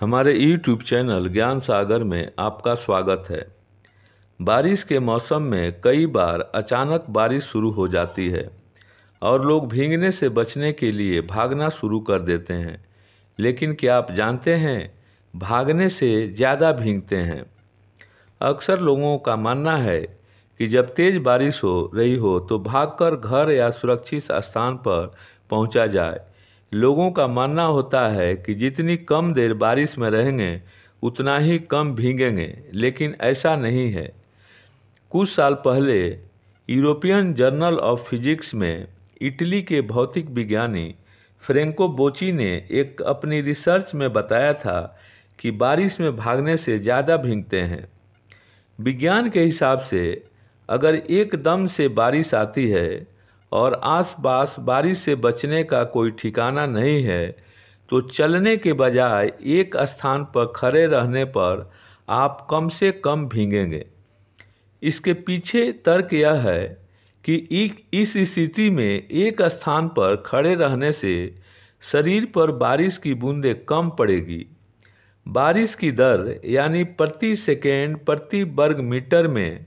हमारे YouTube channel ज्ञान सागर में आपका स्वागत है बारिश के मौसम में कई बार अचानक बारिश शुरू हो जाती है और लोग भींगने से बचने के लिए भागना शुरू कर देते हैं लेकिन क्या आप जानते हैं भागने से ज़्यादा भींगते हैं अक्सर लोगों का मानना है कि जब तेज़ बारिश हो रही हो तो भागकर घर या सुरक्षित स्थान पर पहुंचा जाए लोगों का मानना होता है कि जितनी कम देर बारिश में रहेंगे उतना ही कम भींगेंगे लेकिन ऐसा नहीं है कुछ साल पहले यूरोपियन जर्नल ऑफ फिजिक्स में इटली के भौतिक विज्ञानी फ्रेंको बोची ने एक अपनी रिसर्च में बताया था कि बारिश में भागने से ज़्यादा भींगते हैं विज्ञान के हिसाब से अगर एकदम से बारिश आती है और आसपास बारिश से बचने का कोई ठिकाना नहीं है तो चलने के बजाय एक स्थान पर खड़े रहने पर आप कम से कम भींगेंगे इसके पीछे तर्क यह है कि इस स्थिति में एक स्थान पर खड़े रहने से शरीर पर बारिश की बूंदें कम पड़ेगी बारिश की दर यानी प्रति सेकेंड प्रति वर्ग मीटर में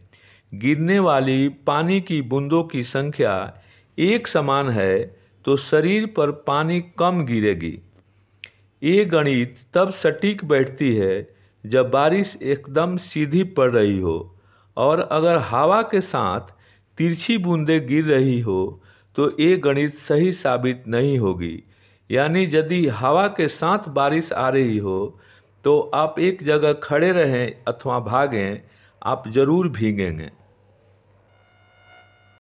गिरने वाली पानी की बूंदों की संख्या एक समान है तो शरीर पर पानी कम गिरेगी ये गणित तब सटीक बैठती है जब बारिश एकदम सीधी पड़ रही हो और अगर हवा के साथ तिरछी बूंदें गिर रही हो तो ये गणित सही साबित नहीं होगी यानी यदि हवा के साथ बारिश आ रही हो तो आप एक जगह खड़े रहें अथवा भागें आप ज़रूर भीगेंगे